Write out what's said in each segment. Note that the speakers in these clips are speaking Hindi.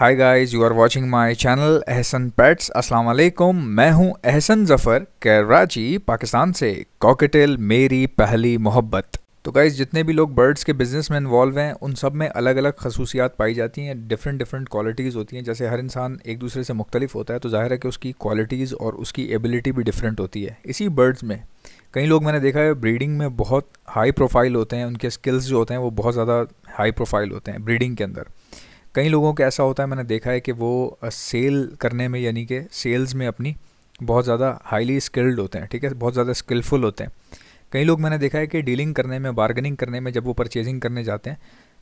hi guys you are watching my channel Ehsan pets अस्सलाम वालेकुम मैं हूं एहसन जफ़र कराची पाकिस्तान से कॉकेटेल मेरी पहली मोहब्बत तो गाइज़ जितने भी लोग बर्ड्स के बिज़नेस में इन्वॉल्व हैं उन सब में अलग अलग खसूसियात पाई जाती हैं डिफरेंट डिफरेंट क्वालिटीज़ होती हैं जैसे हर इंसान एक दूसरे से मुख्तलिफ होता है तो ज़ाहिर है कि उसकी क्वालिटीज़ और उसकी एबिलिटी भी डिफरेंट होती है इसी बर्ड्स में कई लोग मैंने देखा है ब्रीडिंग में बहुत हाई प्रोफाइल होते हैं उनके स्किल्स जो होते हैं वो बहुत ज़्यादा हाई प्रोफाइल होते हैं ब्रीडिंग के अंदर कई लोगों का ऐसा होता है मैंने देखा है कि वो सेल करने में यानी कि सेल्स में अपनी बहुत ज़्यादा हाईली स्किल्ड होते हैं ठीक है बहुत ज़्यादा स्किलफुल होते हैं कई लोग मैंने देखा है कि डीलिंग करने में बार्गनिंग करने में जब वो परचेजिंग करने जाते हैं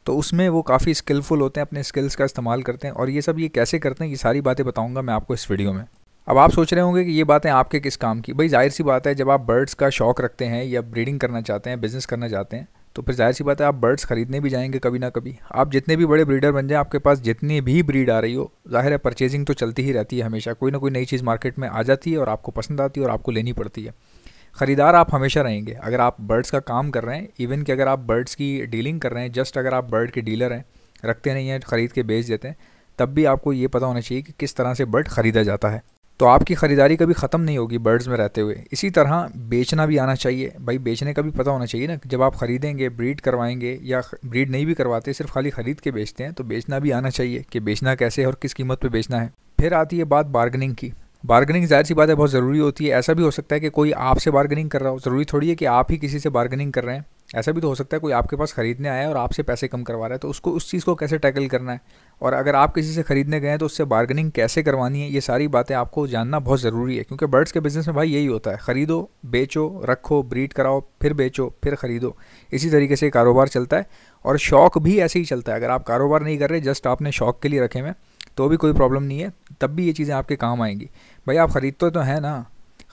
तो उसमें वो काफ़ी स्किलफुल होते हैं अपने स्किल्स का इस्तेमाल करते हैं और ये सब ये कैसे करते हैं ये सारी बातें बताऊँगा मैं आपको इस वीडियो में अब आप सोच रहे होंगे कि ये बातें आपके किस काम की भाई जाहिर सी बात है जब आप बर्ड्स का शौक रखते हैं या ब्रीडिंग करना चाहते हैं बिज़नेस करना चाहते हैं तो फिर जाहिर सी बात है आप बर्ड्स खरीदने भी जाएंगे कभी ना कभी आप जितने भी बड़े ब्रीडर बन जाएं आपके पास जितनी भी ब्रीड आ रही हो जाहिर है परचेजिंग तो चलती ही रहती है हमेशा कोई ना कोई नई चीज़ मार्केट में आ जाती है और आपको पसंद आती है और आपको लेनी पड़ती है ख़रीदार आप हमेशा रहेंगे अगर आप बर्ड्स का काम कर रहे हैं इवन कि अगर आप बर्ड्स की डीलिंग कर रहे हैं जस्ट अगर आप बर्ड के डीलर हैं रखते नहीं हैं ख़रीद के बेच देते हैं तब भी आपको ये पता होना चाहिए कि किस तरह से बर्ड ख़रीदा जाता है तो आपकी ख़रीदारी कभी ख़त्म नहीं होगी बर्ड्स में रहते हुए इसी तरह बेचना भी आना चाहिए भाई बेचने का भी पता होना चाहिए ना जब आप ख़रीदेंगे ब्रीड करवाएंगे या ब्रीड नहीं भी करवाते सिर्फ खाली ख़रीद के बेचते हैं तो बेचना भी आना चाहिए कि बेचना कैसे है और किस कीमत पर बेचना है फिर आती है बात बार्गनिंग की बार्गनिंग जाहिर सी बात है बहुत ज़रूरी होती है ऐसा भी हो सकता है कि कोई आपसे बार्गनिंग कर रहा हो ज़रूरी थोड़ी है कि आप ही किसी से बार्गनिंग कर रहे हैं ऐसा भी तो हो सकता है कोई आपके पास ख़रीदने आया है और आपसे पैसे कम करवा रहा है तो उसको उस चीज़ को कैसे टैकल करना है और अगर आप किसी से ख़रीदने गए हैं तो उससे बार्गनिंग कैसे करवानी है ये सारी बातें आपको जानना बहुत ज़रूरी है क्योंकि बर्ड्स के बिज़नेस में भाई यही होता है ख़रीदो बेचो रखो ब्रीड कराओ फिर बेचो फिर ख़रीदो इसी तरीके से कारोबार चलता है और शौक़ भी ऐसे ही चलता है अगर आप कारोबार नहीं कर रहे जस्ट आपने शौक़ के लिए रखे हुए तो भी कोई प्रॉब्लम नहीं है तब भी ये चीज़ें आपके काम आएंगी भाई आप ख़रीदते तो हैं ना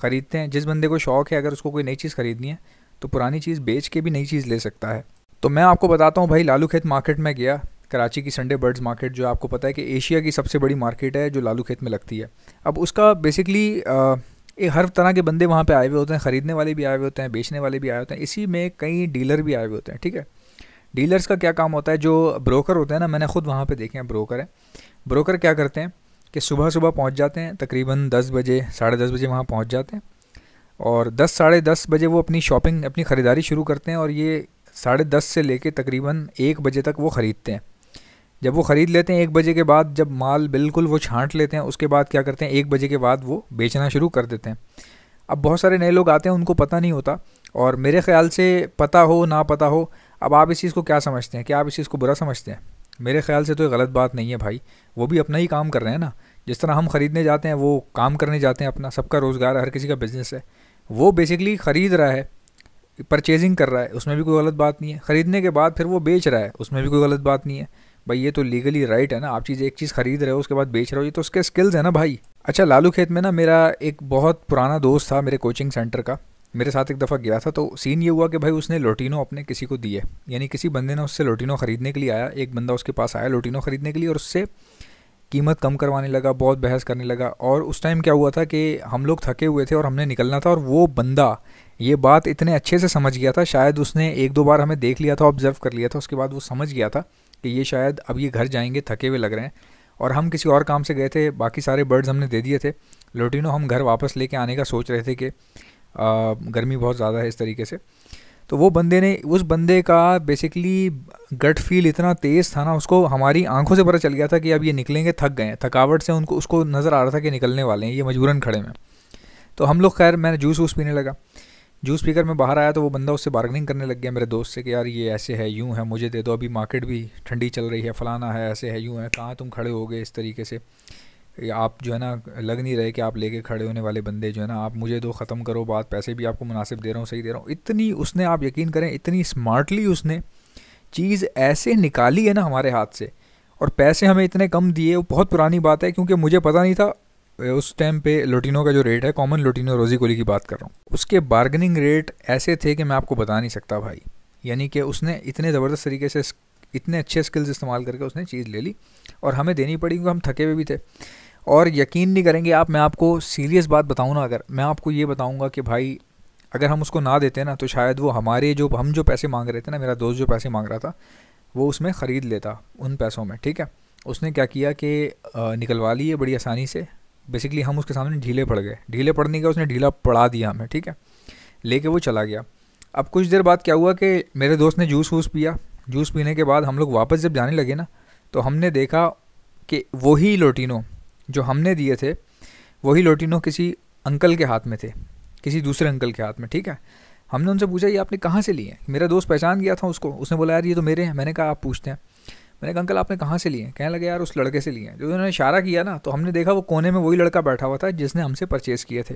ख़रीदते हैं जिस बंदे को शौक़ है अगर उसको कोई नई चीज़ ख़रीदनी है तो पुरानी चीज़ बेच के भी नई चीज़ ले सकता है तो मैं आपको बताता हूँ भाई लालू खेत मार्केट में गया कराची की संडे बर्ड्स मार्केट जो आपको पता है कि एशिया की सबसे बड़ी मार्केट है जो लालू खेत में लगती है अब उसका बेसिकली ये हर तरह के बंदे वहाँ पे आए हुए होते हैं ख़रीदने वाले भी आए हुए होते हैं बेचने वाले भी आए होते हैं इसी में कई डीलर भी आए हुए होते हैं ठीक है डीलर्स का क्या काम होता है जो ब्रोकर होते हैं ना मैंने खुद वहाँ पर देखे हैं ब्रोकर हैं ब्रोकर क्या करते हैं कि सुबह सुबह पहुँच जाते हैं तकरीबन दस बजे साढ़े दस बजे वहाँ पहुँच जाते हैं और दस साढ़े दस बजे वो अपनी शॉपिंग अपनी ख़रीदारी शुरू करते हैं और ये साढ़े दस से लेके तकरीबन एक बजे तक वो ख़रीदते हैं जब वो ख़रीद लेते हैं एक बजे के बाद जब माल बिल्कुल वो छांट लेते हैं उसके बाद क्या करते हैं एक बजे के बाद वो बेचना शुरू कर देते हैं अब बहुत सारे नए लोग आते हैं उनको पता नहीं होता और मेरे ख्याल से पता हो ना पता हो अब आप इस चीज़ को क्या समझते हैं क्या आप इस चीज़ को बुरा समझते हैं मेरे ख्याल से तो ये गलत बात नहीं है भाई वो भी अपना ही काम कर रहे हैं ना जिस तरह हम ख़रीदने जाते हैं वो काम करने जाते हैं अपना सबका रोज़गार हर किसी का बिज़नेस है वो बेसिकली ख़रीद रहा है परचेजिंग कर रहा है उसमें भी कोई गलत बात नहीं है ख़रीदने के बाद फिर वो बेच रहा है उसमें भी कोई गलत बात नहीं है भाई ये तो लीगली राइट है ना आप चीज़ एक चीज़ खरीद रहे हो उसके बाद बेच रहे हो ये तो उसके स्किल्स हैं ना भाई अच्छा लालू खेत में ना मेरा एक बहुत पुराना दोस्त था मेरे कोचिंग सेंटर का मेरे साथ एक दफ़ा गया था तो सीन ये हुआ कि भाई उसने लोटिनो अपने किसी को दिए यानी किसी बंदे ने उससे लोटिनो ख़रीदने के लिए आया एक बंदा उसके पास आया लोटिनो ख़रीदने के लिए और उससे कीमत कम करवाने लगा बहुत बहस करने लगा और उस टाइम क्या हुआ था कि हम लोग थके हुए थे और हमने निकलना था और वो बंदा ये बात इतने अच्छे से समझ गया था शायद उसने एक दो बार हमें देख लिया था ऑब्जर्व कर लिया था उसके बाद वो समझ गया था कि ये शायद अब ये घर जाएंगे थके हुए लग रहे हैं और हम किसी और काम से गए थे बाकी सारे बर्ड्स हमने दे दिए थे लोटिनो हम घर वापस लेके आने का सोच रहे थे कि गर्मी बहुत ज़्यादा है इस तरीके से तो वो बंदे ने उस बंदे का बेसिकली गट फील इतना तेज़ था ना उसको हमारी आंखों से पता चल गया था कि अब ये निकलेंगे थक गए हैं थकावट से उनको उसको नज़र आ रहा था कि निकलने वाले हैं ये मजबूरन खड़े में तो हम लोग खैर मैंने जूस वूस पीने लगा जूस पीकर मैं बाहर आया तो वो बंदा उससे बार्गनिंग करने लग गया मेरे दोस्त से कि यार ये ऐसे है यूँ है मुझे दे दो अभी मार्केट भी ठंडी चल रही है फलाना है ऐसे है यूँ है कहाँ तुम खड़े हो गए इस तरीके से आप जो है ना लग नहीं रहे कि आप लेके खड़े होने वाले बंदे जो है ना आप मुझे दो ख़त्म करो बात पैसे भी आपको मुनासिब दे रहा हूँ सही दे रहा हूँ इतनी उसने आप यकीन करें इतनी स्मार्टली उसने चीज़ ऐसे निकाली है ना हमारे हाथ से और पैसे हमें इतने कम दिए वो बहुत पुरानी बात है क्योंकि मुझे पता नहीं था उस टाइम पे लोटिनो का जो रेट है कॉमन लोटिनो रोजी कोली की बात कर रहा हूँ उसके बार्गनिंग रेट ऐसे थे कि मैं आपको बता नहीं सकता भाई यानी कि उसने इतने ज़बरदस्त तरीके से इतने अच्छे स्किल्स इस्तेमाल करके उसने चीज़ ले ली और हमें देनी पड़ी क्योंकि हम थके हुए भी थे और यकीन नहीं करेंगे आप मैं आपको सीरियस बात बताऊँ ना अगर मैं आपको ये बताऊँगा कि भाई अगर हम उसको ना देते ना तो शायद वो हमारे जो हम जो पैसे मांग रहे थे ना मेरा दोस्त जो पैसे मांग रहा था वो उसमें ख़रीद लेता उन पैसों में ठीक है उसने क्या किया कि निकलवा लिए बड़ी आसानी से बेसिकली हम उसके सामने ढीले पड़ गए ढीले पड़ने का उसने ढीला पड़ा दिया हमें ठीक है लेके वो चला गया अब कुछ देर बाद क्या हुआ कि मेरे दोस्त ने जूस वूस पिया जूस पीने के बाद हम लोग वापस जब जाने लगे ना तो हमने देखा कि वही लोटिनों जो हमने दिए थे वही लोटिनो किसी अंकल के हाथ में थे किसी दूसरे अंकल के हाथ में ठीक है हमने उनसे पूछा ये आपने कहाँ से लिए मेरा दोस्त पहचान गया था उसको उसने बोला यार ये तो मेरे हैं मैंने कहा आप पूछते हैं मैंने कहा अंकल आपने कहाँ से लिए कहने लगे यार उस लड़के से लिए जो उन्होंने इशारा किया ना तो हमने देखा वो कोने में वही लड़का बैठा हुआ था जिसने हमसे परचेज़ किए थे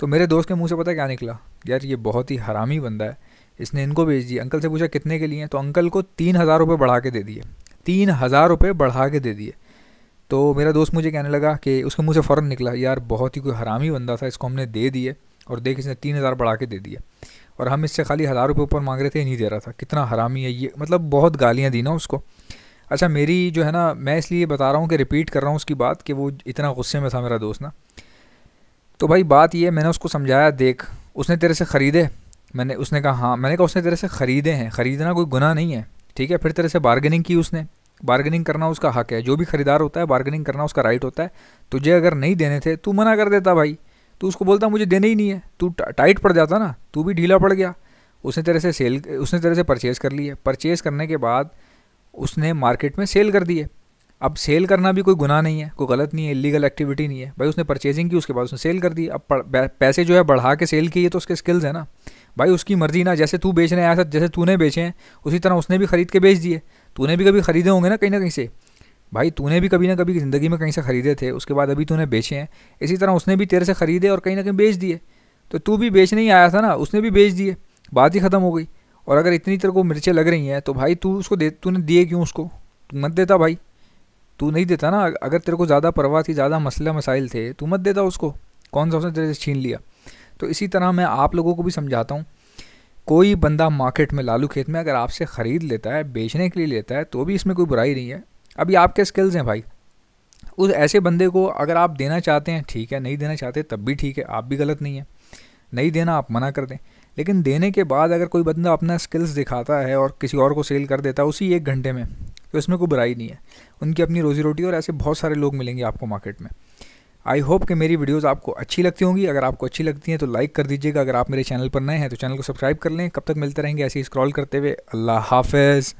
तो मेरे दोस्त के मुँह से पता क्या निकला यार ये बहुत ही हरामी बंदा है इसने इनको भेज दिया अंकल से पूछा कितने के लिए तो अंकल को तीन हज़ार रुपये बढ़ा के दे दिए तीन हज़ार रुपये बढ़ा के दे दिए तो मेरा दोस्त मुझे कहने लगा कि उसके मुँह से फ़ौर निकला यार बहुत ही कोई हरामी बंदा था इसको हमने दे दिए और देख इसने तीन हज़ार बढ़ा के दे दिया और हम इससे खाली हज़ार रुपये ऊपर मांग रहे थे नहीं दे रहा था कितना हरामी है ये मतलब बहुत गालियाँ दी ना उसको अच्छा मेरी जो है ना मैं इसलिए बता रहा हूँ कि रिपीट कर रहा हूँ उसकी बात कि वो इतना गुस्से में था मेरा दोस्त ना तो भाई बात ये मैंने उसको समझाया देख उसने तेरे से ख़रीदे मैंने उसने कहा हाँ मैंने कहा उसने तेरे से ख़रीदे हैं ख़रीदना कोई गुना नहीं है ठीक है फिर तेरे से बार्गेनिंग की उसने बार्गेनिंग करना उसका हक है जो भी खरीदार होता है बार्गेनिंग करना उसका राइट होता है तुझे अगर नहीं देने थे तू मना कर देता भाई तो उसको बोलता मुझे देने ही नहीं है तू टाइट पड़ जाता ना तू भी ढीला पड़ गया उसने तेरे से सेल उसने तेरे से परचेज़ कर ली है परचेज़ करने के बाद उसने मार्केट में सेल कर दिए अब सेल करना भी कोई गुनाह नहीं है कोई गलत नहीं है इलीगल एक्टिविटी नहीं है भाई उसने परचेजिंग की उसके बाद उसने सेल कर दी अब पैसे जो है बढ़ा के सेल किए तो उसके स्किल्स है ना भाई उसकी मर्ज़ी ना जैसे तू बेचने आया था जैसे तूने बेचे हैं उसी तरह उसने भी खरीद के बेच दिए तूने भी कभी ख़रीदे होंगे ना कहीं ना कहीं से भाई तूने भी कभी ना कभी ज़िंदगी में कहीं से ख़रीदे थे उसके बाद अभी तूने बेचे हैं इसी तरह उसने भी तेरे से ख़रीदे और कहीं ना कहीं बेच दिए तो तू भी बेचने ही आया था ना उसने भी बेच दिए बात ही ख़त्म हो गई और अगर इतनी तरह को मिर्चें लग रही हैं तो भाई तू उसको दे तूने दिए क्यों उसको मत देता भाई तू नहीं देता ना अगर तेरे को ज़्यादा परवाह थी ज़्यादा मसला मसाइल थे तू मत देता उसको कौन सा उसने तेरे से छीन लिया तो इसी तरह मैं आप लोगों को भी समझाता हूँ कोई बंदा मार्केट में लालू खेत में अगर आपसे ख़रीद लेता है बेचने के लिए लेता है तो भी इसमें कोई बुराई नहीं है अभी आपके स्किल्स हैं भाई उस ऐसे बंदे को अगर आप देना चाहते हैं ठीक है नहीं देना चाहते तब भी ठीक है आप भी गलत नहीं है नहीं देना आप मना कर दें लेकिन देने के बाद अगर कोई बंदा अपना स्किल्स दिखाता है और किसी और को सेल कर देता है उसी एक घंटे में तो इसमें कोई बुराई नहीं है उनकी अपनी रोज़ी रोटी और ऐसे बहुत सारे लोग मिलेंगे आपको मार्केट में आई होप कि मेरी वीडियोस आपको अच्छी लगती होंगी अगर आपको अच्छी लगती हैं तो लाइक कर दीजिएगा अगर आप मेरे चैनल पर नए हैं तो चैनल को सब्सक्राइब कर लें कब तक मिलते रहेंगे ऐसे ही स्क्रॉल करते हुए अल्लाह हाफिज़